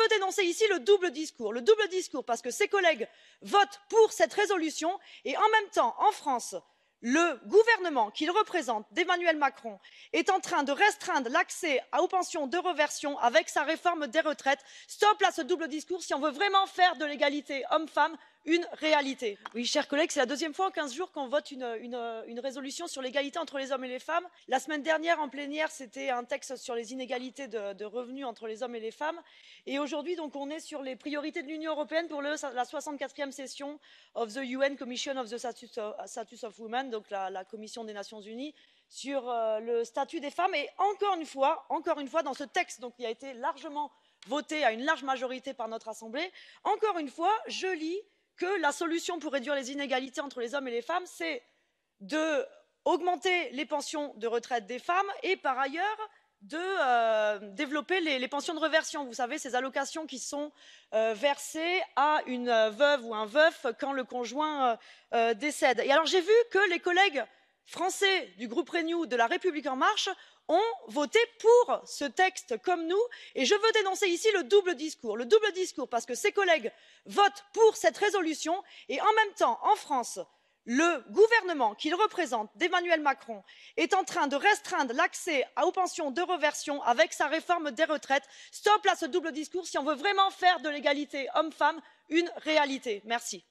veux dénoncer ici le double discours Le double discours parce que ses collègues votent pour cette résolution et en même temps en france le gouvernement qu'il représente d'Emmanuel macron est en train de restreindre l'accès aux pensions de reversion avec sa réforme des retraites. stop à ce double discours si on veut vraiment faire de l'égalité hommes femmes! une réalité. Oui, chers collègues, c'est la deuxième fois en 15 jours qu'on vote une, résolution sur l'égalité entre les hommes et les femmes. La semaine dernière, en plénière, c'était un texte sur les inégalités de, revenus entre les hommes et les femmes. Et aujourd'hui, donc, on est sur les priorités de l'Union européenne pour le, la 64e session of the UN Commission of the Status of, Women, donc la, la Commission des Nations Unies sur euh, le statut des femmes. Et encore une fois, encore une fois, dans ce texte, donc, qui a été largement voté à une large majorité par notre Assemblée, encore une fois, je lis que la solution pour réduire les inégalités entre les hommes et les femmes c'est d'augmenter les pensions de retraite des femmes et par ailleurs de euh, développer les pensions de reversion. vous savez ces allocations qui sont euh, versées à une euh, veuve ou un veuf quand le conjoint décède. Et alors j'ai vu que les collègues français du groupe renew de la république en marche ont voté pour ce texte comme nous et je veux dénoncer ici le double discours Le double discours parce que ses collègues votent pour cette résolution et en même temps en france le gouvernement qu'il représente d'emmanuel macron est en train de restreindre l'accès aux pensions de reversion avec sa réforme des retraites. stop à ce double discours si on veut vraiment faire de l'égalité hommes femmes une réalité. merci.